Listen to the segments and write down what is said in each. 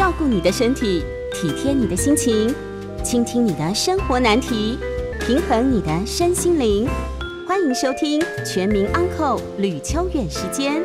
照顾你的身体，体贴你的心情，倾听你的生活难题，平衡你的身心灵。欢迎收听《全民安扣吕秋远时间》。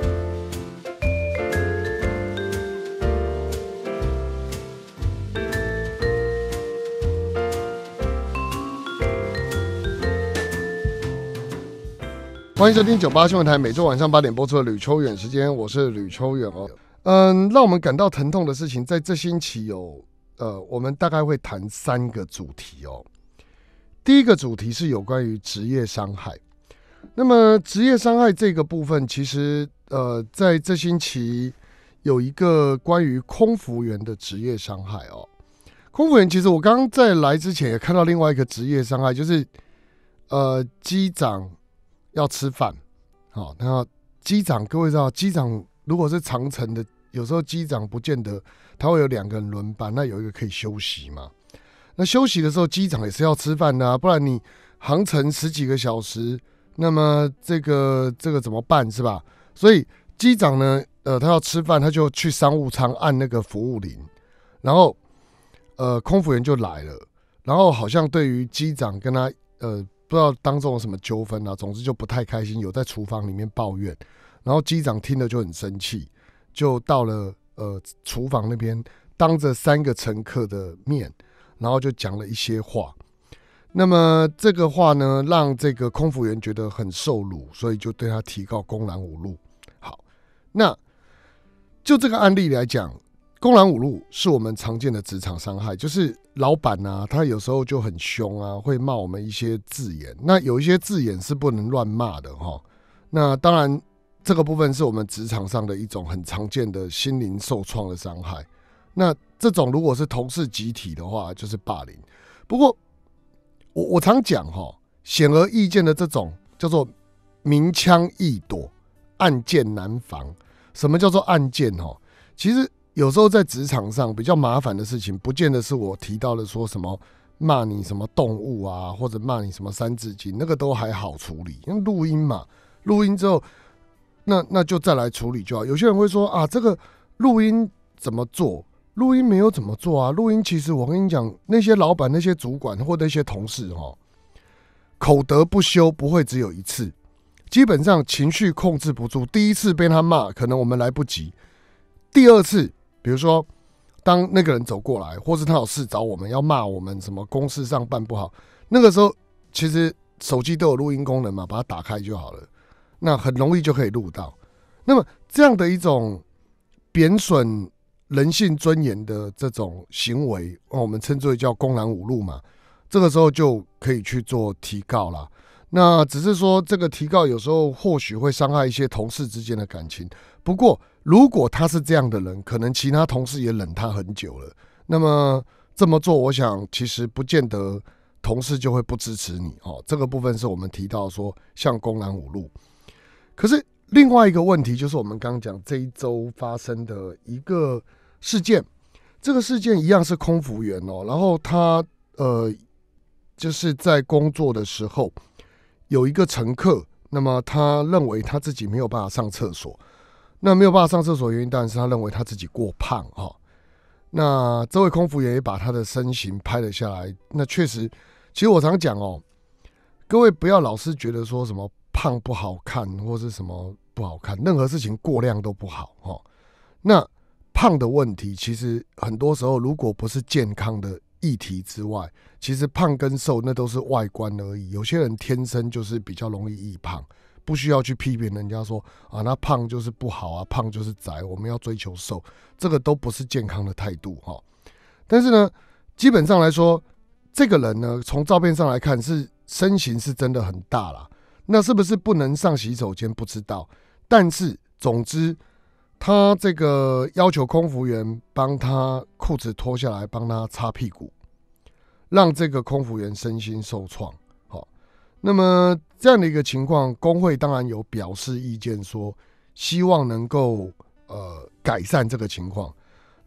欢迎收听九八新闻台每周晚上八点播出的《吕秋远时间》，我是吕秋远哦。嗯，让我们感到疼痛的事情，在这星期有，呃，我们大概会谈三个主题哦。第一个主题是有关于职业伤害。那么职业伤害这个部分，其实呃，在这星期有一个关于空服员的职业伤害哦。空服员，其实我刚刚在来之前也看到另外一个职业伤害，就是呃，机长要吃饭。好，那机长各位知道，机长如果是长城的。有时候机长不见得他会有两个人轮班，那有一个可以休息嘛？那休息的时候，机长也是要吃饭的，不然你航程十几个小时，那么这个这个怎么办是吧？所以机长呢，呃，他要吃饭，他就去商务舱按那个服务铃，然后呃，空服员就来了，然后好像对于机长跟他呃不知道当中有什么纠纷啊，总之就不太开心，有在厨房里面抱怨，然后机长听了就很生气。就到了呃厨房那边，当着三个乘客的面，然后就讲了一些话。那么这个话呢，让这个空服员觉得很受辱，所以就对他提告公然侮辱。好，那就这个案例来讲，公然侮辱是我们常见的职场伤害，就是老板啊，他有时候就很凶啊，会骂我们一些字眼。那有一些字眼是不能乱骂的哈。那当然。这个部分是我们职场上的一种很常见的心灵受创的伤害。那这种如果是同事集体的话，就是霸凌。不过我我常讲哈，显而易见的这种叫做明枪易躲，暗箭难防。什么叫做暗箭？哈，其实有时候在职场上比较麻烦的事情，不见得是我提到了说什么骂你什么动物啊，或者骂你什么三字经，那个都还好处理，因为录音嘛，录音之后。那那就再来处理就好。有些人会说啊，这个录音怎么做？录音没有怎么做啊？录音其实我跟你讲，那些老板、那些主管或那些同事，哈，口德不修不会只有一次，基本上情绪控制不住，第一次被他骂，可能我们来不及；第二次，比如说当那个人走过来，或是他有事找我们要骂我们什么公司上办不好，那个时候其实手机都有录音功能嘛，把它打开就好了。那很容易就可以录到，那么这样的一种贬损人性尊严的这种行为，哦，我们称之为叫公然侮辱嘛，这个时候就可以去做提告了。那只是说这个提告有时候或许会伤害一些同事之间的感情，不过如果他是这样的人，可能其他同事也忍他很久了，那么这么做，我想其实不见得同事就会不支持你哦。这个部分是我们提到说像公然侮辱。可是另外一个问题就是，我们刚刚讲这一周发生的一个事件，这个事件一样是空服员哦。然后他呃，就是在工作的时候，有一个乘客，那么他认为他自己没有办法上厕所。那没有办法上厕所的原因，当然是他认为他自己过胖哦。那这位空服员也把他的身形拍了下来。那确实，其实我常讲哦，各位不要老是觉得说什么。胖不好看，或是什么不好看，任何事情过量都不好哦。那胖的问题，其实很多时候如果不是健康的议题之外，其实胖跟瘦那都是外观而已。有些人天生就是比较容易易胖，不需要去批评人家说啊，那胖就是不好啊，胖就是宅，我们要追求瘦，这个都不是健康的态度哈。但是呢，基本上来说，这个人呢，从照片上来看是身形是真的很大了。那是不是不能上洗手间？不知道，但是总之，他这个要求空服员帮他裤子脱下来，帮他擦屁股，让这个空服员身心受创。好，那么这样的一个情况，工会当然有表示意见，说希望能够呃改善这个情况。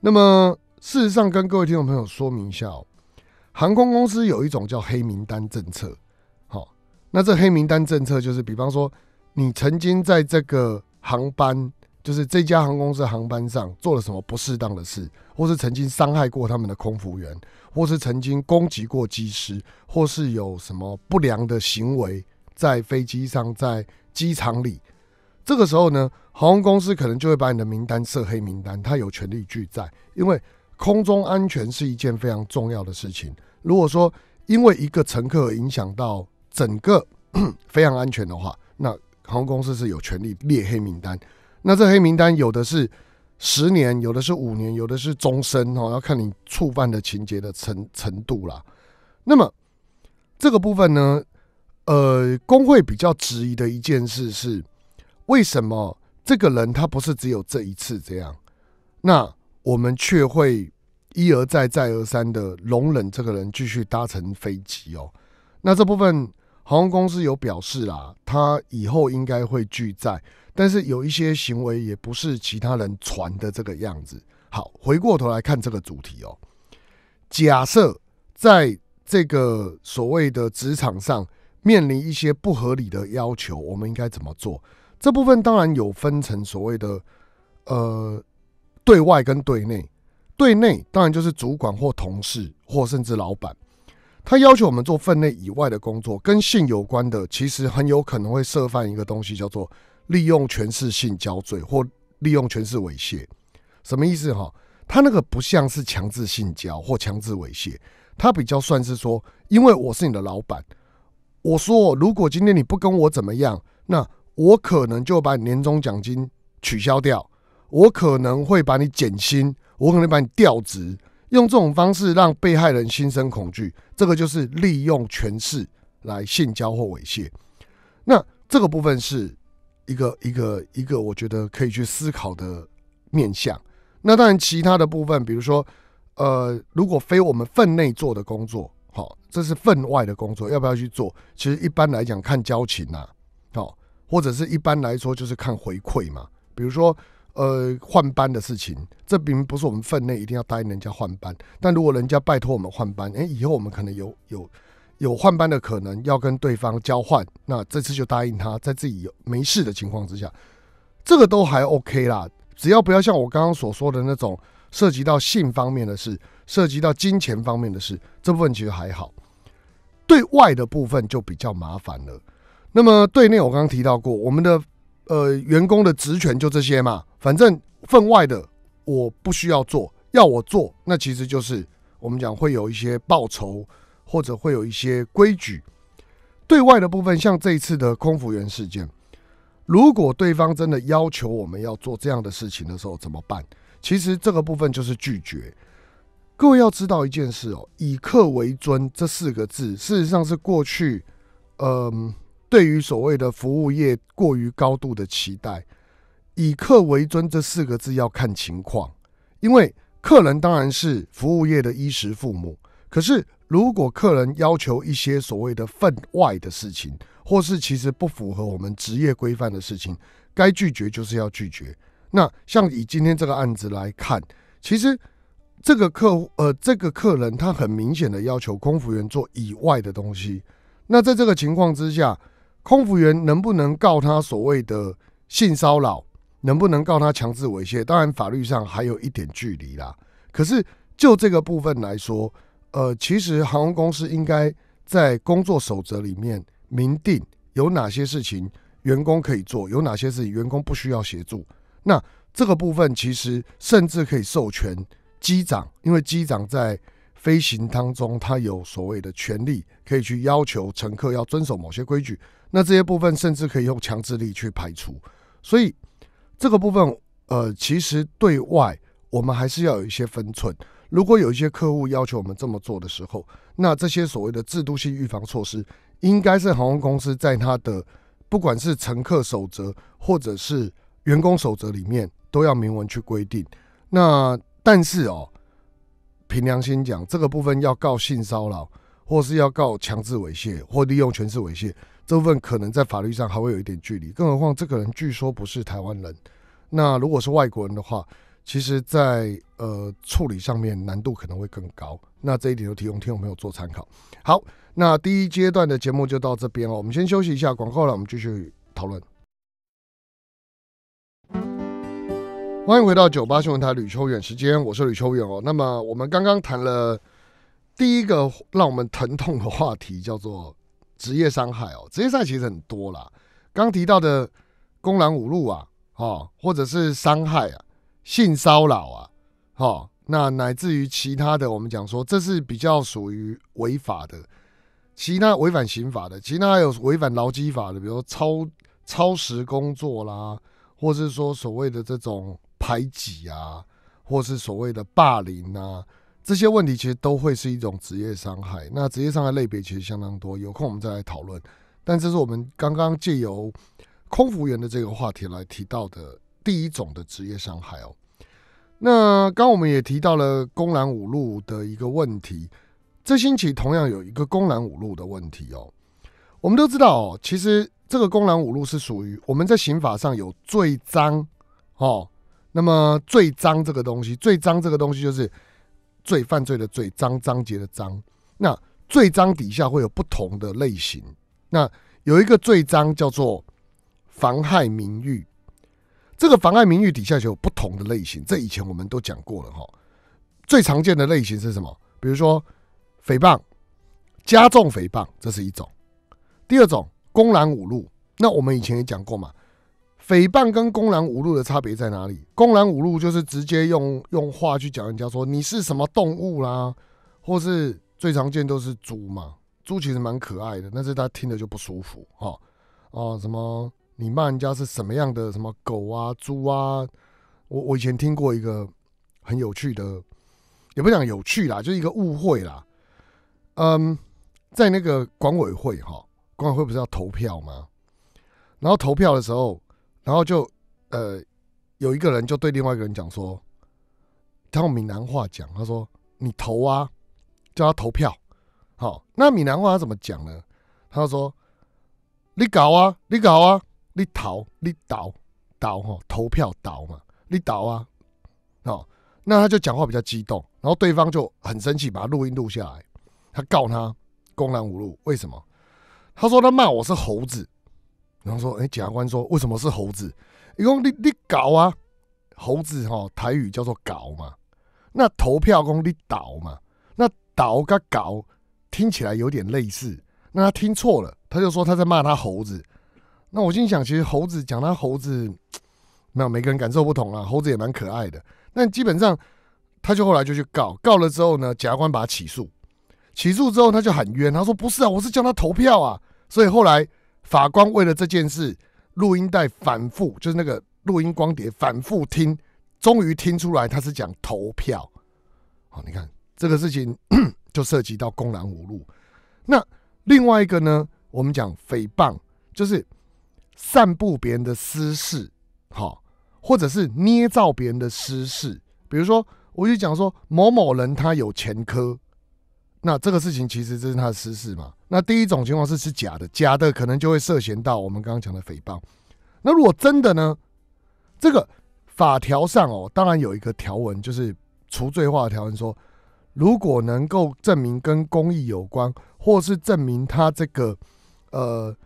那么事实上，跟各位听众朋友说明一下哦，航空公司有一种叫黑名单政策。那这黑名单政策就是，比方说你曾经在这个航班，就是这家航空公司航班上做了什么不适当的事，或是曾经伤害过他们的空服员，或是曾经攻击过机师，或是有什么不良的行为在飞机上、在机场里，这个时候呢，航空公司可能就会把你的名单设黑名单，他有权利拒载，因为空中安全是一件非常重要的事情。如果说因为一个乘客影响到整个 非常安全的话，那航空公司是有权利列黑名单。那这黑名单有的是十年，有的是五年，有的是终身哦，要看你触犯的情节的程程度啦。那么这个部分呢，呃，工会比较质疑的一件事是，为什么这个人他不是只有这一次这样，那我们却会一而再、再而三的容忍这个人继续搭乘飞机哦？那这部分。航空公司有表示啦，他以后应该会拒载，但是有一些行为也不是其他人传的这个样子。好，回过头来看这个主题哦。假设在这个所谓的职场上面临一些不合理的要求，我们应该怎么做？这部分当然有分成所谓的呃对外跟对内，对内当然就是主管或同事或甚至老板。他要求我们做分内以外的工作，跟性有关的，其实很有可能会涉犯一个东西，叫做利用权势性交罪或利用权势猥亵。什么意思哈？他那个不像是强制性交或强制猥亵，他比较算是说，因为我是你的老板，我说如果今天你不跟我怎么样，那我可能就把你年终奖金取消掉，我可能会把你减薪，我可能把你调职。用这种方式让被害人心生恐惧，这个就是利用权势来性交或猥亵。那这个部分是一个一个一个，我觉得可以去思考的面向。那当然，其他的部分，比如说，呃，如果非我们分内做的工作，好，这是分外的工作，要不要去做？其实一般来讲，看交情呐，好，或者是一般来说就是看回馈嘛。比如说。呃，换班的事情，这并不是我们分内，一定要答应人家换班。但如果人家拜托我们换班，哎，以后我们可能有有有换班的可能，要跟对方交换，那这次就答应他，在自己有没事的情况之下，这个都还 OK 啦。只要不要像我刚刚所说的那种涉及到性方面的事，涉及到金钱方面的事，这部分其实还好。对外的部分就比较麻烦了。那么对内，我刚刚提到过，我们的呃员工的职权就这些嘛。反正分外的我不需要做，要我做那其实就是我们讲会有一些报酬或者会有一些规矩。对外的部分，像这一次的空服员事件，如果对方真的要求我们要做这样的事情的时候，怎么办？其实这个部分就是拒绝。各位要知道一件事哦，“以客为尊”这四个字，事实上是过去，嗯，对于所谓的服务业过于高度的期待。以客为尊这四个字要看情况，因为客人当然是服务业的衣食父母。可是如果客人要求一些所谓的分外的事情，或是其实不符合我们职业规范的事情，该拒绝就是要拒绝。那像以今天这个案子来看，其实这个客呃这个客人他很明显的要求空服员做以外的东西。那在这个情况之下，空服员能不能告他所谓的性骚扰？能不能告他强制猥亵？当然，法律上还有一点距离啦。可是，就这个部分来说，呃，其实航空公司应该在工作守则里面明定有哪些事情员工可以做，有哪些事情员工不需要协助。那这个部分其实甚至可以授权机长，因为机长在飞行当中他有所谓的权利，可以去要求乘客要遵守某些规矩。那这些部分甚至可以用强制力去排除。所以。这个部分，呃，其实对外我们还是要有一些分寸。如果有一些客户要求我们这么做的时候，那这些所谓的制度性预防措施，应该是航空公司在它的不管是乘客守则或者是员工守则里面都要明文去规定。那但是哦，凭良心讲，这个部分要告性骚扰，或是要告强制猥亵，或利用权势猥亵。这分可能在法律上还会有一点距离，更何况这个人据说不是台湾人，那如果是外国人的话，其实，在呃处理上面难度可能会更高。那这一点就提供听众朋友做参考。好，那第一阶段的节目就到这边哦，我们先休息一下，广告了，我们继续讨论。欢迎回到九八新闻台吕秋远时间，我是吕秋远哦。那么我们刚刚谈了第一个让我们疼痛的话题，叫做。职业伤害哦，职业害其实很多啦，刚提到的公然侮辱啊，哦，或者是伤害啊，性骚扰啊，哦，那乃至于其他的，我们讲说这是比较属于违法的，其他违反刑法的，其他还有违反劳基法的，比如超超时工作啦，或是说所谓的这种排挤啊，或是所谓的霸凌啊。这些问题其实都会是一种职业伤害。那职业伤害类别其实相当多，有空我们再来讨论。但这是我们刚刚借由空服员的这个话题来提到的第一种的职业伤害哦。那刚我们也提到了公然侮辱的一个问题，这星期同样有一个公然侮辱的问题哦。我们都知道哦，其实这个公然侮辱是属于我们在刑法上有罪章哦。那么罪章这个东西，罪章这个东西就是。罪犯罪的罪章章节的章，那罪章底下会有不同的类型。那有一个罪章叫做妨害名誉，这个妨害名誉底下就有不同的类型。这以前我们都讲过了哈。最常见的类型是什么？比如说诽谤、加重诽谤，这是一种；第二种公然侮辱，那我们以前也讲过嘛。诽谤跟公然侮辱的差别在哪里？公然侮辱就是直接用用话去讲人家，说你是什么动物啦，或是最常见都是猪嘛。猪其实蛮可爱的，但是他听着就不舒服哦、哦，什么你骂人家是什么样的什么狗啊猪啊？我我以前听过一个很有趣的，也不讲有趣啦，就是一个误会啦。嗯，在那个管委会哈，管委会不是要投票吗？然后投票的时候。然后就，呃，有一个人就对另外一个人讲说，他用闽南话讲，他说：“你投啊，叫他投票。”好，那闽南话怎么讲呢？他说：“你搞啊，你搞啊，你投，你倒倒哈，投票倒嘛，你倒啊。”好，那他就讲话比较激动，然后对方就很生气，把他录音录下来，他告他公然侮辱。为什么？他说他骂我是猴子。他说：“哎，检察官说，为什么是猴子？一共你你搞啊，猴子哈，台语叫做搞嘛。那投票公你倒嘛，那倒跟搞听起来有点类似。那他听错了，他就说他在骂他猴子。那我心想，其实猴子讲他猴子，没有每个人感受不同啊。猴子也蛮可爱的。那基本上，他就后来就去告告了之后呢，检察官把他起诉。起诉之后，他就喊冤，他说不是啊，我是叫他投票啊。所以后来。”法官为了这件事，录音带反复，就是那个录音光碟反复听，终于听出来他是讲投票。好，你看这个事情 就涉及到公然侮辱。那另外一个呢，我们讲诽谤，就是散布别人的私事，好，或者是捏造别人的私事，比如说我就讲说某某人他有前科。那这个事情其实这是他的私事嘛？那第一种情况是是假的，假的可能就会涉嫌到我们刚刚讲的诽谤。那如果真的呢？这个法条上哦，当然有一个条文，就是除罪化的条文，说如果能够证明跟公益有关，或是证明他这个呃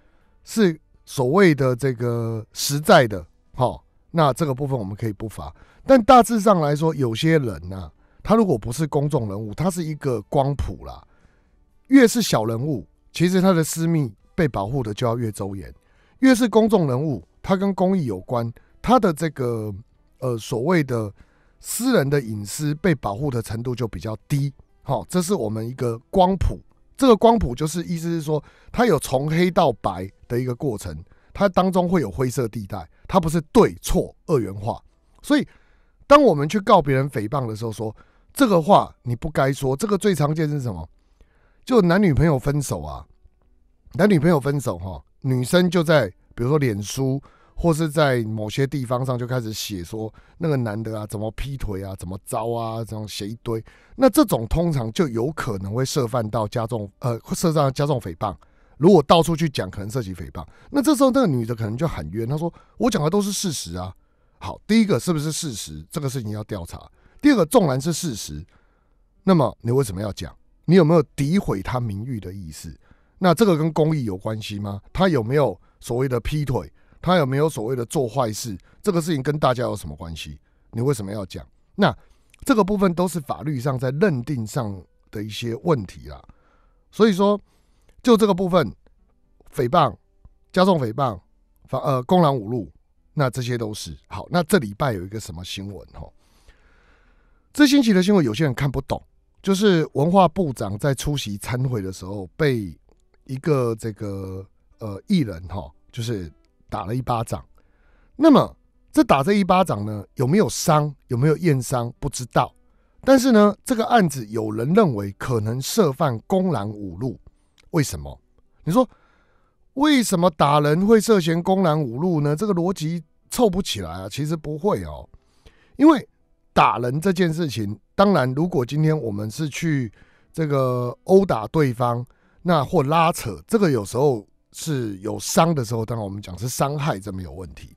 是所谓的这个实在的，好，那这个部分我们可以不罚。但大致上来说，有些人呐。他如果不是公众人物，他是一个光谱啦。越是小人物，其实他的私密被保护的就要越周严；越是公众人物，他跟公益有关，他的这个呃所谓的私人的隐私被保护的程度就比较低。好，这是我们一个光谱。这个光谱就是意思是说，它有从黑到白的一个过程，它当中会有灰色地带，它不是对错二元化。所以，当我们去告别人诽谤的时候，说。这个话你不该说。这个最常见是什么？就男女朋友分手啊，男女朋友分手哈，女生就在比如说脸书或是在某些地方上就开始写说那个男的啊怎么劈腿啊怎么着啊这样写一堆。那这种通常就有可能会涉犯到加重呃涉上加重诽谤。如果到处去讲，可能涉及诽谤。那这时候那个女的可能就喊冤，她说我讲的都是事实啊。好，第一个是不是事实？这个事情要调查。第二个，纵然是事实，那么你为什么要讲？你有没有诋毁他名誉的意思？那这个跟公益有关系吗？他有没有所谓的劈腿？他有没有所谓的做坏事？这个事情跟大家有什么关系？你为什么要讲？那这个部分都是法律上在认定上的一些问题啦。所以说，就这个部分，诽谤、加重诽谤、呃公然侮辱，那这些都是好。那这礼拜有一个什么新闻？哦，这星期的新闻，有些人看不懂，就是文化部长在出席参会的时候，被一个这个呃艺人哈，就是打了一巴掌。那么这打这一巴掌呢，有没有伤？有没有验伤？不知道。但是呢，这个案子有人认为可能涉犯公然侮辱。为什么？你说为什么打人会涉嫌公然侮辱呢？这个逻辑凑不起来啊。其实不会哦，因为。打人这件事情，当然，如果今天我们是去这个殴打对方，那或拉扯，这个有时候是有伤的时候，当然我们讲是伤害，这没有问题。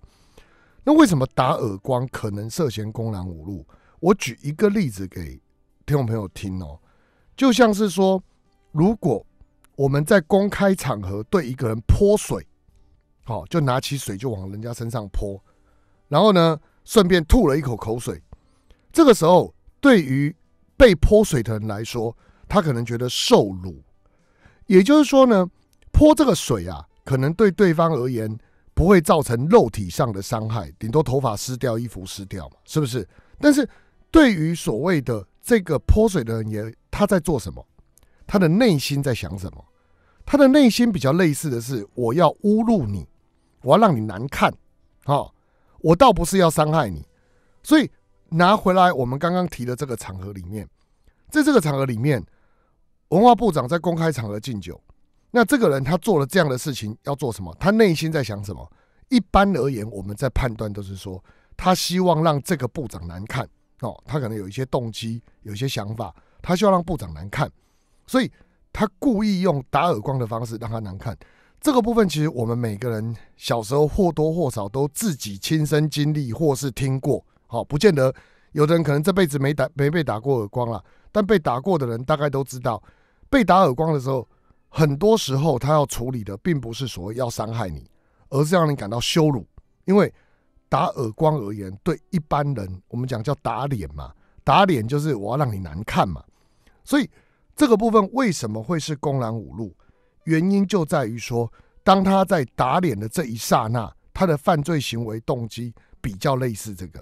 那为什么打耳光可能涉嫌公然侮辱？我举一个例子给听众朋友听哦，就像是说，如果我们在公开场合对一个人泼水，好，就拿起水就往人家身上泼，然后呢，顺便吐了一口口水。这个时候，对于被泼水的人来说，他可能觉得受辱。也就是说呢，泼这个水啊，可能对对方而言不会造成肉体上的伤害，顶多头发湿掉、衣服湿掉嘛，是不是？但是，对于所谓的这个泼水的人，也他在做什么？他的内心在想什么？他的内心比较类似的是，我要侮辱你，我要让你难看，好，我倒不是要伤害你，所以。拿回来，我们刚刚提的这个场合里面，在这个场合里面，文化部长在公开场合敬酒，那这个人他做了这样的事情，要做什么？他内心在想什么？一般而言，我们在判断都是说，他希望让这个部长难看哦，他可能有一些动机，有一些想法，他希望让部长难看，所以他故意用打耳光的方式让他难看。这个部分其实我们每个人小时候或多或少都自己亲身经历，或是听过。好，不见得，有的人可能这辈子没打没被打过耳光了，但被打过的人大概都知道，被打耳光的时候，很多时候他要处理的并不是所谓要伤害你，而是让你感到羞辱。因为打耳光而言，对一般人我们讲叫打脸嘛，打脸就是我要让你难看嘛。所以这个部分为什么会是公然侮辱？原因就在于说，当他在打脸的这一刹那，他的犯罪行为动机比较类似这个。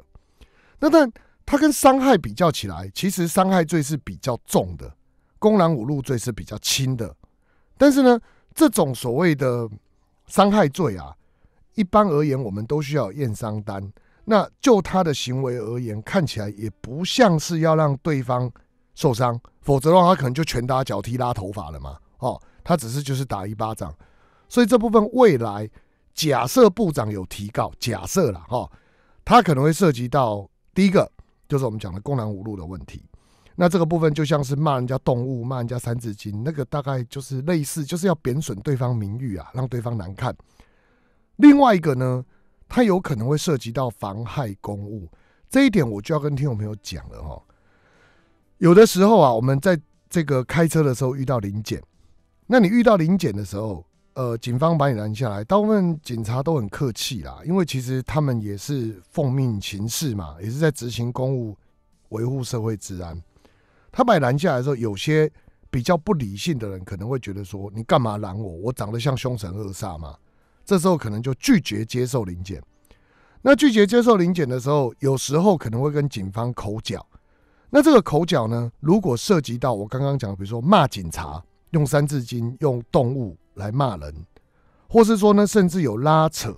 那，但它跟伤害比较起来，其实伤害罪是比较重的，公然侮辱罪是比较轻的。但是呢，这种所谓的伤害罪啊，一般而言，我们都需要验伤单。那就他的行为而言，看起来也不像是要让对方受伤，否则的话，他可能就拳打脚踢、拉头发了嘛。哦，他只是就是打一巴掌。所以这部分未来，假设部长有提告，假设了哈，他可能会涉及到。第一个就是我们讲的公然侮辱的问题，那这个部分就像是骂人家动物、骂人家三字经，那个大概就是类似，就是要贬损对方名誉啊，让对方难看。另外一个呢，它有可能会涉及到妨害公务这一点，我就要跟听众朋友讲了哈。有的时候啊，我们在这个开车的时候遇到临检，那你遇到临检的时候。呃，警方把你拦下来，大部分警察都很客气啦，因为其实他们也是奉命行事嘛，也是在执行公务，维护社会治安。他把你拦下来的时候，有些比较不理性的人可能会觉得说：“你干嘛拦我？我长得像凶神恶煞吗？”这时候可能就拒绝接受临检。那拒绝接受临检的时候，有时候可能会跟警方口角。那这个口角呢，如果涉及到我刚刚讲，比如说骂警察，用三字经，用动物。来骂人，或是说呢，甚至有拉扯，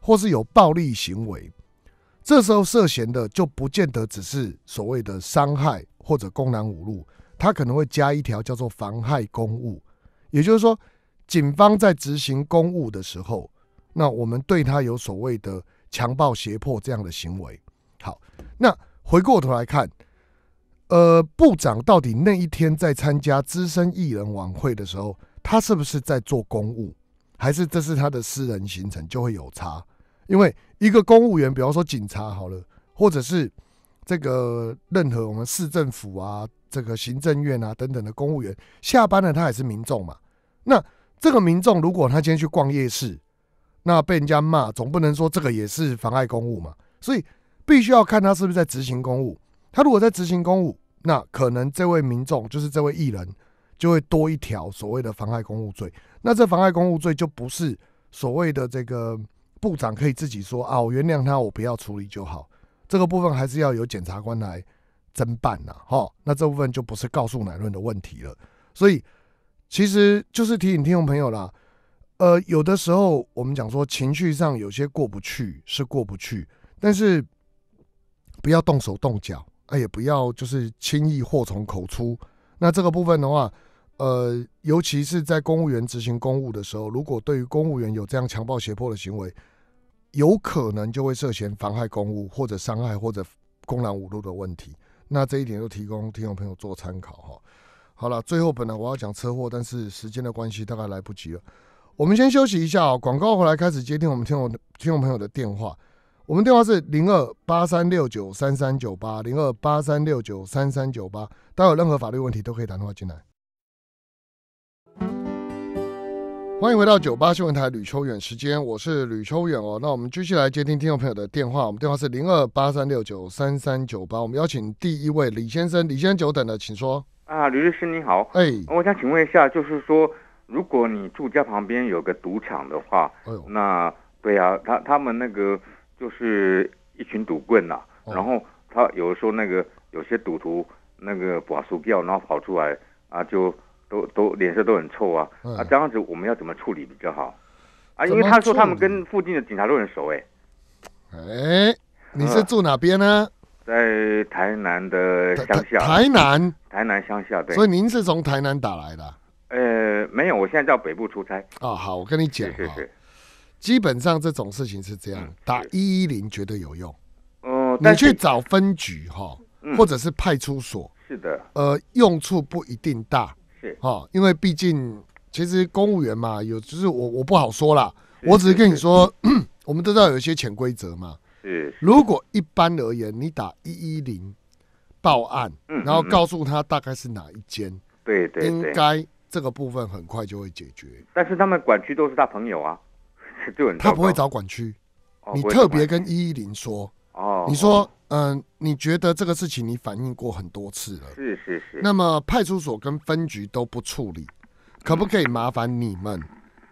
或是有暴力行为，这时候涉嫌的就不见得只是所谓的伤害或者公然侮辱，他可能会加一条叫做妨害公务，也就是说，警方在执行公务的时候，那我们对他有所谓的强暴胁迫这样的行为。好，那回过头来看，呃，部长到底那一天在参加资深艺人晚会的时候？他是不是在做公务，还是这是他的私人行程就会有差？因为一个公务员，比方说警察好了，或者是这个任何我们市政府啊、这个行政院啊等等的公务员下班了，他也是民众嘛。那这个民众如果他今天去逛夜市，那被人家骂，总不能说这个也是妨碍公务嘛。所以必须要看他是不是在执行公务。他如果在执行公务，那可能这位民众就是这位艺人。就会多一条所谓的妨碍公务罪，那这妨碍公务罪就不是所谓的这个部长可以自己说啊，我原谅他，我不要处理就好。这个部分还是要有检察官来侦办呐，哈。那这部分就不是告诉乃论的问题了。所以其实就是提醒听众朋友啦，呃，有的时候我们讲说情绪上有些过不去是过不去，但是不要动手动脚，哎，也不要就是轻易祸从口出。那这个部分的话。呃，尤其是在公务员执行公务的时候，如果对于公务员有这样强暴胁迫的行为，有可能就会涉嫌妨害公务或者伤害或者公然侮辱的问题。那这一点就提供听众朋友做参考哈。好了，最后本来我要讲车祸，但是时间的关系大概来不及了，我们先休息一下啊。广告回来开始接听我们听众听众朋友的电话。我们电话是零二八三六九三三九八零二八三六九三三九八，大家有任何法律问题都可以打电话进来。欢迎回到九八新闻台，吕秋远，时间我是吕秋远哦。那我们继续来接听听众朋友的电话，我们电话是零二八三六九三三九八。我们邀请第一位李先生，李先生久等了，请说。啊，吕律师你好，哎，我想请问一下，就是说，如果你住家旁边有个赌场的话，那对呀，他他们那个就是一群赌棍呐，然后他有时候那个有些赌徒那个把输掉，然后跑出来啊就。都都脸色都很臭啊！啊，这样子我们要怎么处理比较好？啊，因为他说他们跟附近的警察都很熟，哎，哎，你是住哪边呢？在台南的乡下。台南？台南乡下。对。所以您是从台南打来的？呃，没有，我现在到北部出差。哦，好，我跟你讲基本上这种事情是这样，打一一零绝对有用。哦，你去找分局哈，或者是派出所。是的。呃，用处不一定大。哦，因为毕竟其实公务员嘛，有就是我我不好说啦，我只是跟你说，我们都知道有一些潜规则嘛。是，如果一般而言，你打一一零报案，然后告诉他大概是哪一间，对对，应该这个部分很快就会解决。但是他们管区都是他朋友啊，对，他不会找管区，你特别跟一一零说。哦，你说，嗯，你觉得这个事情你反映过很多次了，是是是。那么派出所跟分局都不处理，可不可以麻烦你们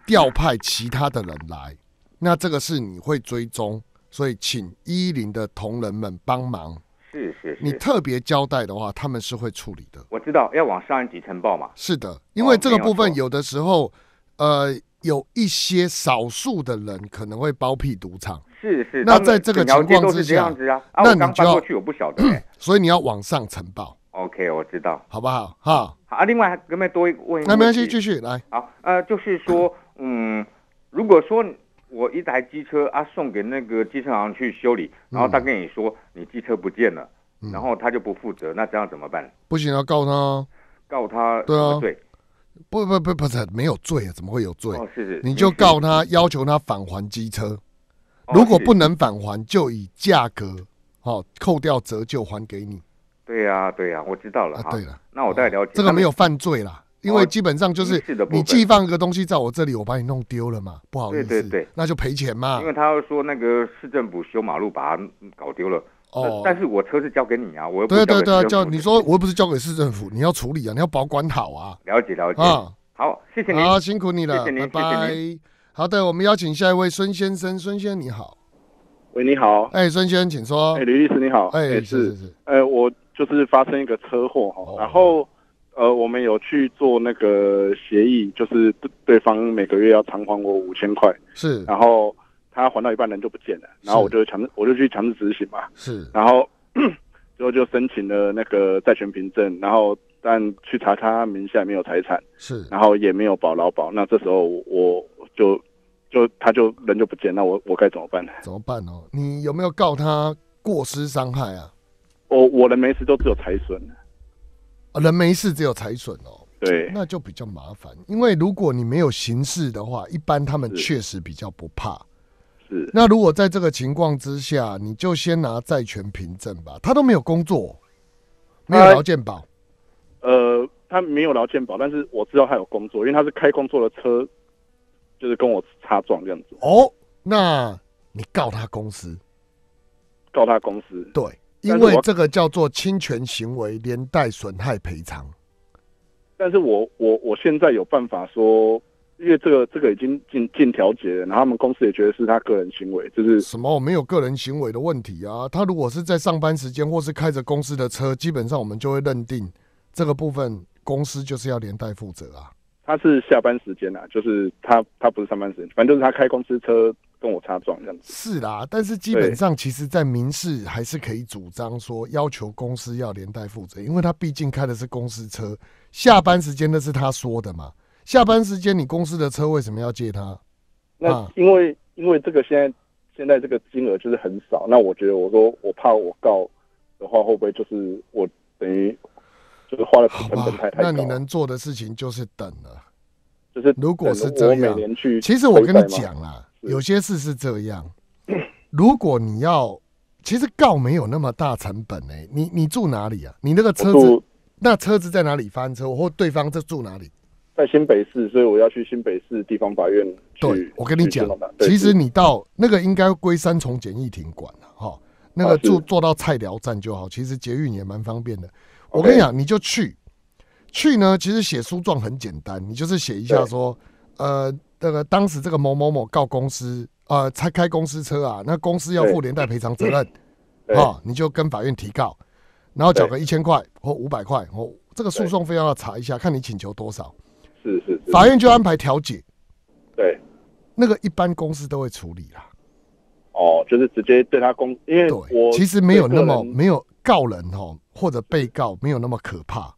调派其他的人来？那这个事你会追踪，所以请一零的同仁们帮忙。是是是。你特别交代的话，他们是会处理的。我知道要往上一级呈报嘛。是的，因为这个部分有的时候，呃。有一些少数的人可能会包庇赌场，是是。那在这个情况之下，那你就要去，我不晓得，所以你要往上呈报。OK，我知道，好不好？好，好啊。另外，还没可以多问？那没关系，继续来。好，呃，就是说，嗯，如果说我一台机车啊送给那个机车行去修理，然后他跟你说你机车不见了，然后他就不负责，那这样怎么办？不行，要告他，告他对啊，对。不不不不是没有罪啊，怎么会有罪？你就告他，要求他返还机车。如果不能返还，就以价格哦扣掉折旧还给你。对呀对呀，我知道了。啊对了，那我再了解。这个没有犯罪啦，因为基本上就是你寄放一个东西在我这里，我把你弄丢了嘛，不好意思。对对对，那就赔钱嘛。因为他说那个市政府修马路把他搞丢了。哦，但是我车是交给你啊，我又不对对对啊，交你说我又不是交给市政府，你要处理啊，你要保管好啊。了解了解啊，好，谢谢您啊，辛苦你了，谢谢您，好的，我们邀请下一位孙先生，孙先生你好，喂，你好，哎，孙先生，请说，哎，李律师你好，哎，是是，哎，我就是发生一个车祸哈，然后呃，我们有去做那个协议，就是对方每个月要偿还我五千块，是，然后。他还到一半人就不见了，然后我就强制我就去强制执行嘛，是，然后最 后就申请了那个债权凭证，然后但去查他名下没有财产，是，然后也没有保劳保，那这时候我就就他就人就不见，那我我该怎么办呢？怎么办哦？你有没有告他过失伤害啊？我我人没事，都只有财损啊，人没事只有财损哦，对，那就比较麻烦，因为如果你没有刑事的话，一般他们确实比较不怕。那如果在这个情况之下，你就先拿债权凭证吧。他都没有工作，没有劳健保。呃，他没有劳健保，但是我知道他有工作，因为他是开工作的车，就是跟我擦撞这样子。哦，那你告他公司，告他公司。对，因为这个叫做侵权行为连带损害赔偿。但是我我我现在有办法说。因为这个这个已经进进调解了，然后他们公司也觉得是他个人行为，就是什么我没有个人行为的问题啊。他如果是在上班时间或是开着公司的车，基本上我们就会认定这个部分公司就是要连带负责啊。他是下班时间啊，就是他他不是上班时间，反正就是他开公司车跟我擦撞这样子。是啦，但是基本上其实，在民事还是可以主张说要求公司要连带负责，因为他毕竟开的是公司车，下班时间那是他说的嘛。下班时间，你公司的车为什么要借他？那因为因为这个现在现在这个金额就是很少。那我觉得，我说我怕我告的话，会不会就是我等于就是花了成本太太高？那你能做的事情就是等了。就是如果是这样，其实我跟你讲啊，有些事是这样。如果你要其实告，没有那么大成本诶。你你住哪里啊？你那个车子那车子在哪里翻车？或对方在住哪里？在新北市，所以我要去新北市地方法院。对，我跟你讲，其实你到那个应该归三重简易庭管了哈。那个坐坐到菜寮站就好，其实捷运也蛮方便的。我跟你讲，你就去。去呢，其实写诉状很简单，你就是写一下说，呃，这个当时这个某某某告公司，呃，才开公司车啊，那公司要负连带赔偿责任啊，你就跟法院提告，然后缴个一千块或五百块，哦，这个诉讼费要查一下，看你请求多少。是是法院就安排调解，对，那个一般公司都会处理啦。哦，就是直接对他公，因为我其实没有那么没有告人哈，或者被告没有那么可怕。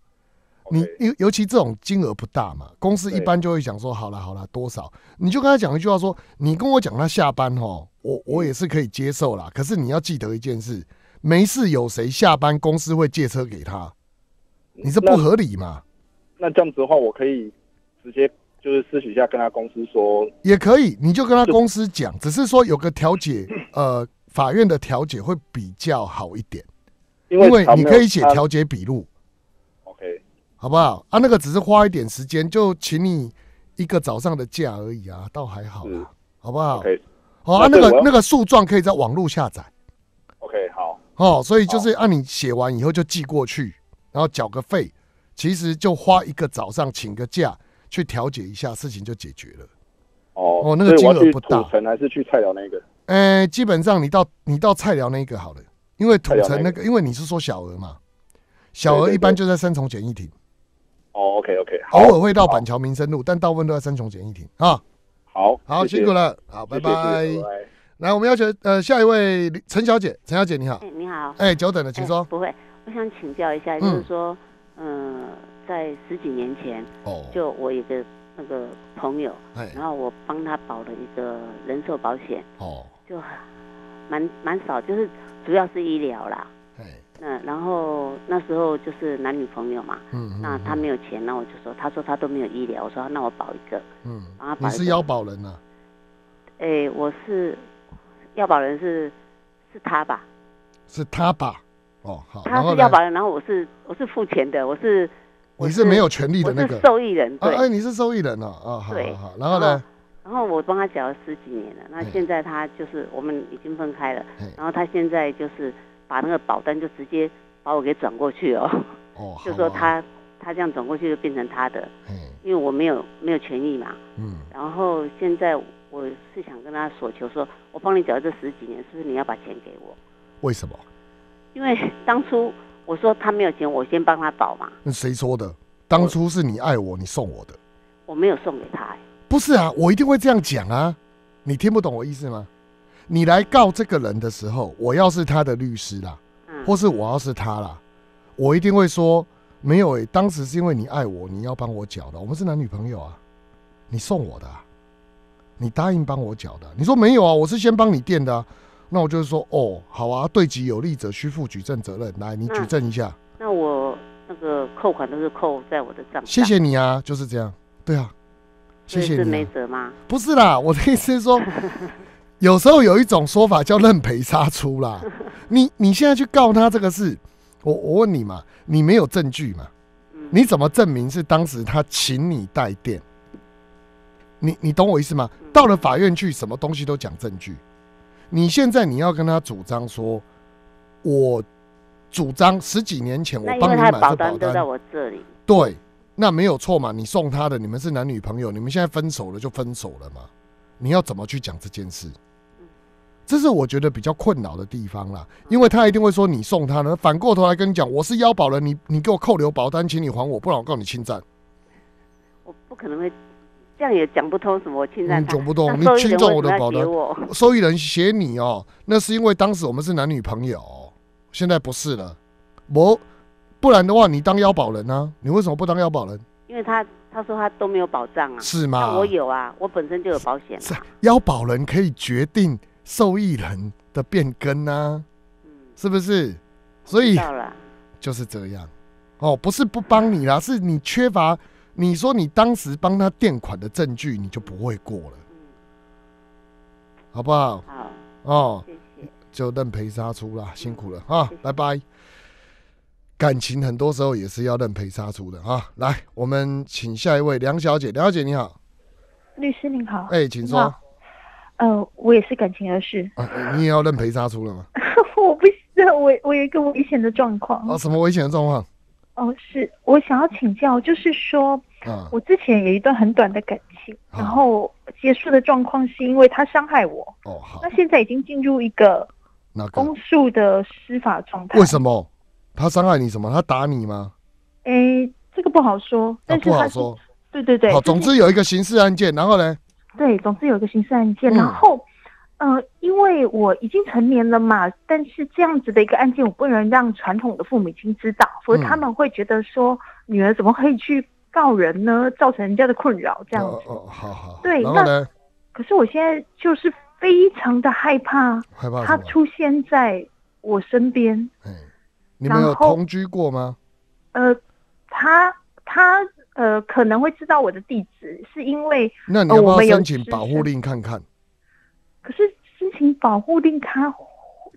你尤尤其这种金额不大嘛，公司一般就会想说，好了好了，多少，你就跟他讲一句话，说你跟我讲他下班哈，我我也是可以接受啦。可是你要记得一件事，没事有谁下班公司会借车给他，你这不合理嘛？那这样子的话，我可以。直接就是私底下跟他公司说也可以，你就跟他公司讲，只是说有个调解，呃，法院的调解会比较好一点，因为你可以写调解笔录，OK，好不好？啊，那个只是花一点时间，就请你一个早上的假而已啊，倒还好啦，好不好？OK，好啊，那个那个诉状可以在网络下载，OK，好，哦，所以就是按你写完以后就寄过去，然后缴个费，其实就花一个早上，请个假。去调解一下，事情就解决了。哦，哦，那个金额不大。还是去菜鸟那个？哎，基本上你到你到菜鸟那个好了，因为土城那个，因为你是说小额嘛，小额一般就在三重简易庭。哦，OK，OK。偶尔会到板桥民生路，但大部分都在三重简易庭啊。好，好，辛苦了，好，拜拜。来，我们要求呃下一位陈小姐，陈小姐你好。你好。哎，久等了，请坐。不会，我想请教一下，就是说，嗯。在十几年前，哦，就我有个那个朋友，然后我帮他保了一个人寿保险，哦，就蛮蛮少，就是主要是医疗啦。嗯，然后那时候就是男女朋友嘛，嗯，那他没有钱，那我就说，他说他都没有医疗，我说那我保一个。嗯，你是要保人呢？哎，我是要保人是是他吧？是他吧？哦，好，他是要保人，然后我是我是付钱的，我是。你是没有权利的那个受益人，对，哎，你是受益人哦，啊，好，好，然后呢？然后我帮他缴了十几年了，那现在他就是我们已经分开了，然后他现在就是把那个保单就直接把我给转过去哦，就说他他这样转过去就变成他的，嗯，因为我没有没有权益嘛，嗯，然后现在我是想跟他索求，说我帮你缴这十几年，是不是你要把钱给我？为什么？因为当初。我说他没有钱，我先帮他保嘛。那谁说的？当初是你爱我，你送我的。我没有送给他。不是啊，我一定会这样讲啊。你听不懂我意思吗？你来告这个人的时候，我要是他的律师啦，或是我要是他啦，我一定会说没有诶’。当时是因为你爱我，你要帮我缴的。我们是男女朋友啊，你送我的，你答应帮我缴的。你说没有啊？我是先帮你垫的。那我就是说，哦，好啊，对己有利者需负举证责任。来，你举证一下。那我那个扣款都是扣在我的账上。谢谢你啊，就是这样。对啊，谢谢你。没辙吗？不是啦，我的意思是说，有时候有一种说法叫“认赔杀出”啦。你你现在去告他这个事，我我问你嘛，你没有证据嘛？你怎么证明是当时他请你代垫？你你懂我意思吗？到了法院去，什么东西都讲证据。你现在你要跟他主张说，我主张十几年前我帮你买保单都在我这里，对，那没有错嘛。你送他的，你们是男女朋友，你们现在分手了就分手了嘛。你要怎么去讲这件事？这是我觉得比较困扰的地方啦，因为他一定会说你送他呢。反过头来跟你讲，我是腰保人，你你给我扣留保单，请你还我，不然我告你侵占。我不可能会。这样也讲不通，什么侵占？你不懂？你侵占我的保单，受益人写你哦，那是因为当时我们是男女朋友，现在不是了。我不然的话，你当腰保人呢？你为什么不当腰保人？因为他他说他都没有保障啊，是吗？我有啊，我本身就有保险。是腰保人可以决定受益人的变更呢？嗯，是不是？所以到了就是这样。哦，不是不帮你啦，是你缺乏。你说你当时帮他垫款的证据，你就不会过了，好不好？好哦，谢谢，就认赔杀出啦，辛苦了啊，拜拜。感情很多时候也是要认赔杀出的啊。来，我们请下一位梁小姐，梁小姐你好，律师您好，哎，请说。呃，我也是感情而事，你也要认赔杀出了吗？我不知道，我我有一个危险的状况。啊，什么危险的状况？哦，是我想要请教，就是说我之前有一段很短的感情，然后结束的状况是因为他伤害我。哦，好，那现在已经进入一个公诉的司法状态。为什么他伤害你？什么？他打你吗？诶，这个不好说。但不好说。对对对，好，总之有一个刑事案件。然后呢？对，总之有一个刑事案件。然后。嗯，因为我已经成年了嘛，但是这样子的一个案件，我不能让传统的父母亲知道，所以他们会觉得说，女儿怎么可以去告人呢？造成人家的困扰，这样子。哦，好好。对，那可是我现在就是非常的害怕，害怕他出现在我身边。你们有同居过吗？呃，他他呃可能会知道我的地址，是因为那你要不要申请保护令看看？可是申情保护令，他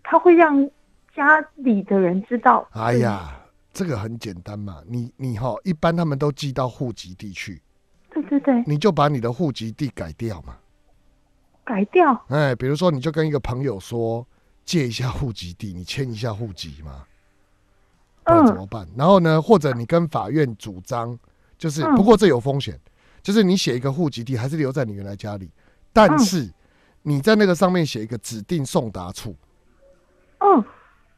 他会让家里的人知道。哎呀，这个很简单嘛，你你哈，一般他们都寄到户籍地去。对对对，你就把你的户籍地改掉嘛，改掉。哎，比如说，你就跟一个朋友说借一下户籍地，你签一下户籍嘛，那怎么办。然后呢，或者你跟法院主张，就是不过这有风险，就是你写一个户籍地还是留在你原来家里，但是。你在那个上面写一个指定送达处。嗯，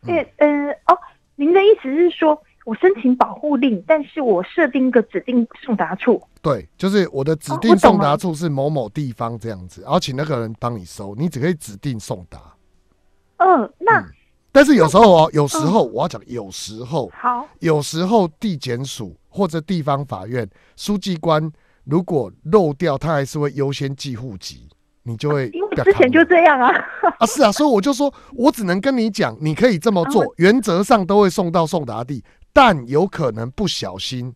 对，呃，哦，您的意思是说我申请保护令，但是我设定一个指定送达处。对，就是我的指定送达处是某某地方这样子，然后请那个人帮你收，你只可以指定送达。嗯，那但是有时候哦，有时候我要讲，有时候好，有时候地检署或者地方法院书记官如果漏掉，他还是会优先寄户籍。你就会，因为之前就这样啊啊是啊，所以我就说，我只能跟你讲，你可以这么做，原则上都会送到送达地，但有可能不小心，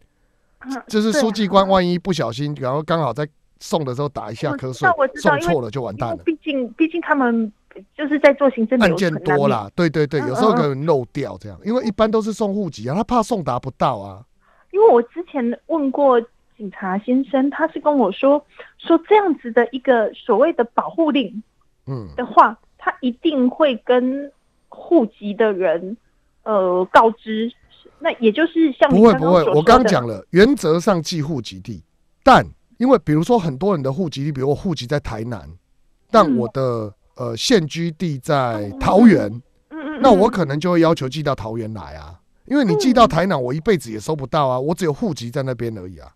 就是书记官万一不小心，然后刚好在送的时候打一下瞌睡，送错了就完蛋了。毕竟毕竟他们就是在做行政案件多啦，对对对，有时候可能漏掉这样，因为一般都是送户籍啊，他怕送达不到啊。因为我之前问过。警察先生，他是跟我说说这样子的一个所谓的保护令，嗯的话，他一定会跟户籍的人呃告知。那也就是像不会不会，我刚讲了，原则上寄户籍地，但因为比如说很多人的户籍，地，比如我户籍在台南，但我的呃现居地在桃园，嗯嗯，那我可能就会要求寄到桃园来啊，因为你寄到台南，我一辈子也收不到啊，我只有户籍在那边而已啊。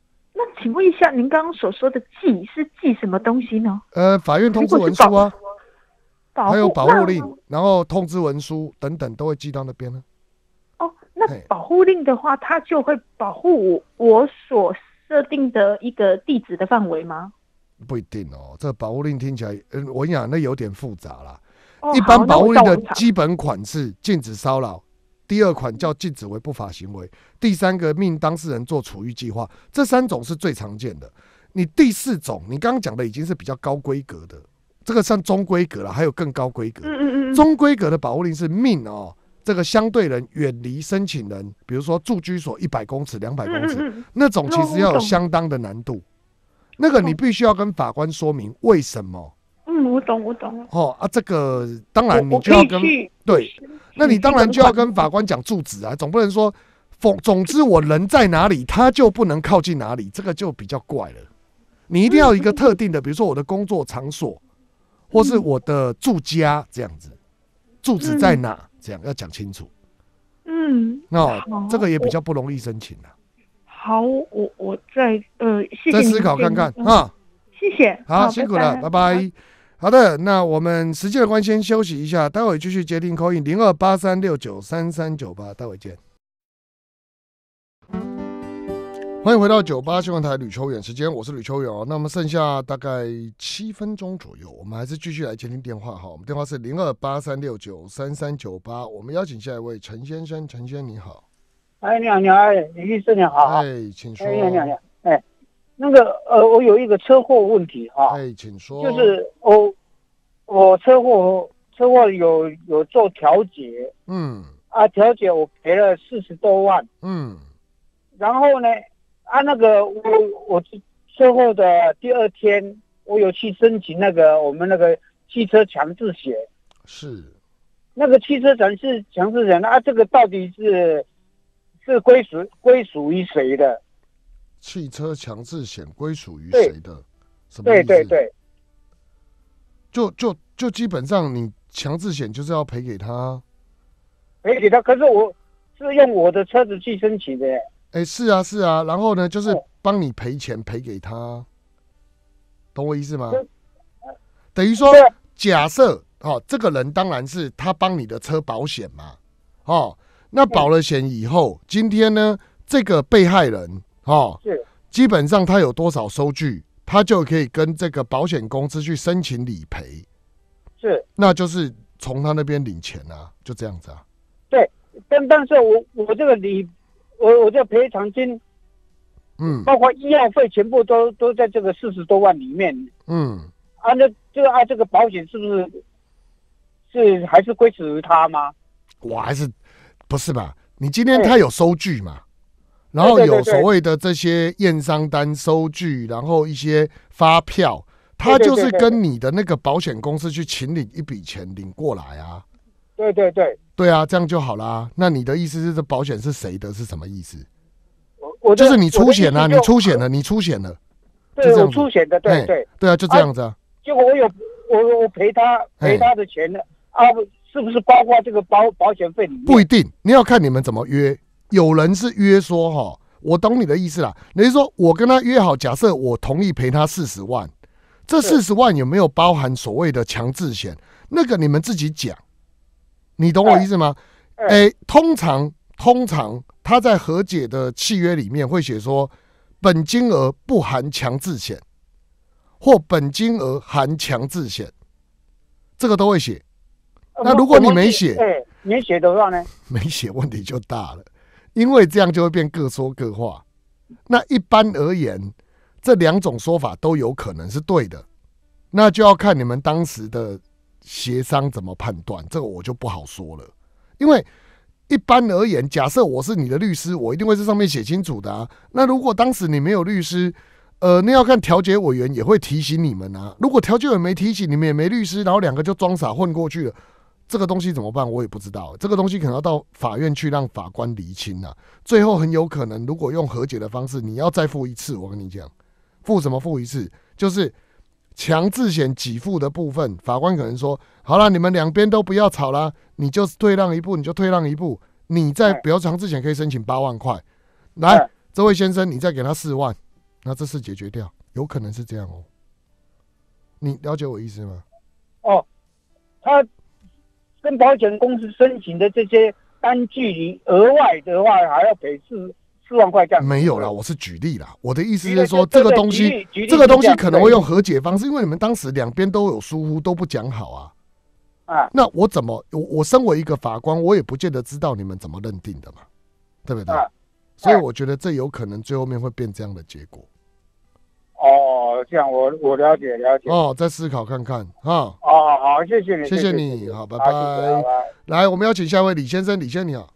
请问一下，您刚刚所说的寄是寄什么东西呢？呃，法院通知文书啊，还有保护令，然后通知文书等等都会寄到那边呢。哦，那保护令的话，它就会保护我我所设定的一个地址的范围吗？不一定哦，这保护令听起来，嗯，我跟你讲，那有点复杂了。一般保护令的基本款式禁止骚扰。第二款叫禁止为不法行为，第三个命当事人做处遇计划，这三种是最常见的。你第四种，你刚刚讲的已经是比较高规格的，这个算中规格了，还有更高规格。中规格的保护令是命哦，这个相对人远离申请人，比如说住居所一百公尺、两百公尺那种，其实要有相当的难度。那个你必须要跟法官说明为什么。我懂，我懂。哦啊，这个当然，你就要跟对，那你当然就要跟法官讲住址啊，总不能说，总总之我人在哪里，他就不能靠近哪里，这个就比较怪了。你一定要一个特定的，比如说我的工作场所，或是我的住家这样子，住址在哪，这样要讲清楚。嗯，那这个也比较不容易申请了。好，我我再呃，再思考看看啊。谢谢，好辛苦了，拜拜。好的，那我们时间的关先休息一下，待会继续接听 c 音零二八三六九三三九八，待会见。欢迎回到九八新闻台吕秋远时间，我是吕秋远哦。那么剩下大概七分钟左右，我们还是继续来接听电话哈。我们电话是零二八三六九三三九八。我们邀请下一位陈先生，陈先生你好。哎，你好，你好，李女士你好。哎，请说。哎，你好，你好。哎。那个呃，我有一个车祸问题啊，哎，请说，就是我我车祸车祸有有做调解，嗯，啊调解我赔了四十多万，嗯，然后呢啊那个我我车祸的第二天，我有去申请那个我们那个汽车强制险，是，那个汽车强制强制险，啊这个到底是是归属归属于谁的？汽车强制险归属于谁的？什么意思？对对对，就就就基本上，你强制险就是要赔给他，赔给他。可是我是用我的车子去申请的。哎，是啊，是啊。然后呢，就是帮你赔钱赔给他，懂我意思吗？等于说，假设哦，这个人当然是他帮你的车保险嘛。哦，那保了险以后，今天呢，这个被害人。哦，是，基本上他有多少收据，他就可以跟这个保险公司去申请理赔，是，那就是从他那边领钱啊，就这样子啊。对，但但是我我这个理，我我这个赔偿金，嗯，包括医药费全部都都在这个四十多万里面，嗯，按照就按这个保险是不是是还是归属于他吗？我还是不是吧？你今天他有收据吗？然后有所谓的这些验伤单、收据，然后一些发票，他就是跟你的那个保险公司去请领一笔钱领过来啊。对对对，对啊，这样就好啦。那你的意思是这保险是谁的？是什么意思？我我就是你出险啊，你出险了，你出险了。对我出险的，对对对啊，就这样子啊。结果我有我我赔他赔他的钱了啊？是不是包括这个保保险费里面？不一定，你要看你们怎么约。有人是约说哈，我懂你的意思啦。你是说，我跟他约好，假设我同意赔他四十万，这四十万有没有包含所谓的强制险？那个你们自己讲，你懂我意思吗？哎，通常通常他在和解的契约里面会写说，本金额不含强制险，或本金额含强制险，这个都会写。那如果你没写，没写的话呢？没写问题就大了。因为这样就会变各说各话。那一般而言，这两种说法都有可能是对的，那就要看你们当时的协商怎么判断。这个我就不好说了，因为一般而言，假设我是你的律师，我一定会在上面写清楚的啊。那如果当时你没有律师，呃，那要看调解委员也会提醒你们啊。如果调解员没提醒，你们也没律师，然后两个就装傻混过去了。这个东西怎么办？我也不知道。这个东西可能要到法院去让法官厘清了。最后很有可能，如果用和解的方式，你要再付一次。我跟你讲，付什么付一次？就是强制险给付的部分。法官可能说：“好了，你们两边都不要吵了，你就退让一步，你就退让一步。你在如强制险可以申请八万块。来，这位先生，你再给他四万，那这事解决掉。有可能是这样哦。你了解我意思吗？哦，他。跟保险公司申请的这些单距离额外的话，还要赔四四万块这样。没有啦，我是举例啦，我的意思是说，这个东西，这个东西可能会用和解方式，因为你们当时两边都有疏忽，都不讲好啊。啊，那我怎么，我我身为一个法官，我也不见得知道你们怎么认定的嘛，对不对？所以我觉得这有可能最后面会变这样的结果。这样我我了解了解哦，再思考看看啊哦好，谢谢你，谢谢你，好，拜拜，来，我们邀请下一位李先生，李先生你好，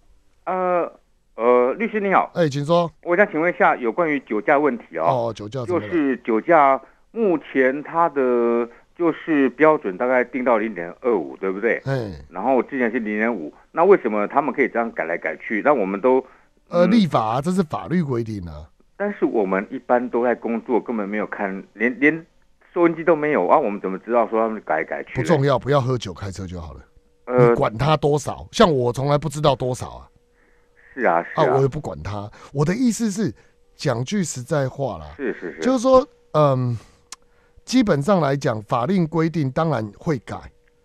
呃呃，律师你好，哎，请说，我想请问一下有关于酒驾问题哦。哦，酒驾就是酒驾，目前它的就是标准大概定到零点二五，对不对？哎，然后之前是零点五，那为什么他们可以这样改来改去？那我们都呃立法，这是法律规定呢。但是我们一般都在工作，根本没有看，连连收音机都没有啊！我们怎么知道说他们改改去不重要，不要喝酒开车就好了。呃，管他多少，像我从来不知道多少啊。是啊，是啊，我也不管他。我的意思是，讲句实在话啦，是是是，就是说，嗯，基本上来讲，法令规定当然会改，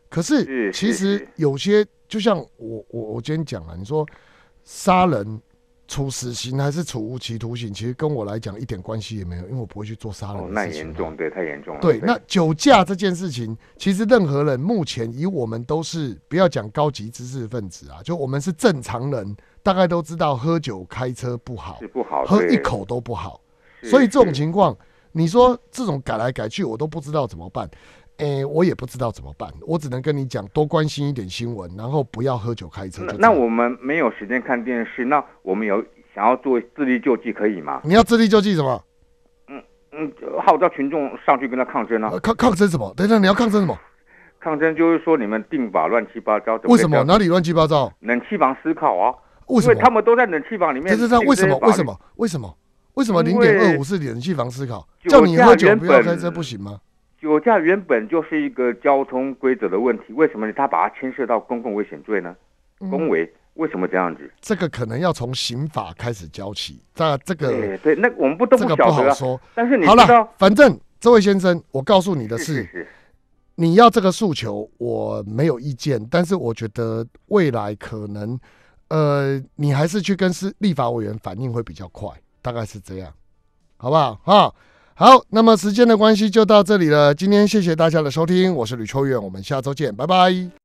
可是其实有些，就像我我我今天讲了，你说杀人。处死刑还是处无期徒刑，其实跟我来讲一点关系也没有，因为我不会去做杀人的事情。那严重，对，太严重了。对，那酒驾这件事情，其实任何人目前以我们都是，不要讲高级知识分子啊，就我们是正常人，大概都知道喝酒开车不好，不好，喝一口都不好。所以这种情况，你说这种改来改去，我都不知道怎么办。哎，我也不知道怎么办，我只能跟你讲，多关心一点新闻，然后不要喝酒开车。那我们没有时间看电视，那我们有想要做自力救济可以吗？你要自力救济什么？嗯嗯，号召群众上去跟他抗争啊。抗抗争什么？等等，你要抗争什么？抗争就是说你们定法乱七八糟，为什么哪里乱七八糟？冷气房思考啊？为什么？他们都在冷气房里面。这是在为什么？为什么？为什么？为什么？零点二五是冷气房思考，叫你喝酒不要开车不行吗？酒驾原本就是一个交通规则的问题，为什么他把它牵涉到公共危险罪呢？公维为什么这样子？这个可能要从刑法开始教起。那这个对，那我们不都不晓得。这个不好说。但是你知道，反正这位先生，我告诉你的是，你要这个诉求，我没有意见。但是我觉得未来可能，呃，你还是去跟司立法委员反应会比较快，大概是这样，好不好？哈。好，那么时间的关系就到这里了。今天谢谢大家的收听，我是吕秋远，我们下周见，拜拜。